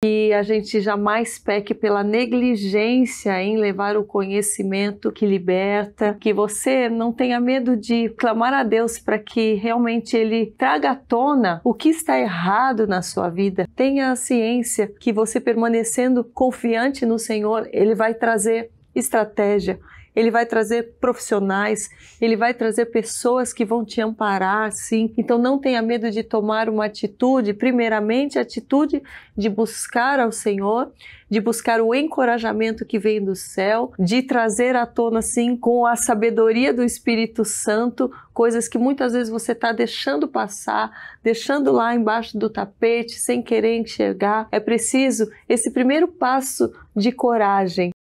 que a gente jamais peque pela negligência em levar o conhecimento que liberta, que você não tenha medo de clamar a Deus para que realmente Ele traga à tona o que está errado na sua vida. Tenha a ciência que você permanecendo confiante no Senhor, Ele vai trazer estratégia, ele vai trazer profissionais, ele vai trazer pessoas que vão te amparar, sim. Então não tenha medo de tomar uma atitude, primeiramente a atitude de buscar ao Senhor, de buscar o encorajamento que vem do céu, de trazer à tona, sim, com a sabedoria do Espírito Santo, coisas que muitas vezes você está deixando passar, deixando lá embaixo do tapete, sem querer enxergar. É preciso esse primeiro passo de coragem.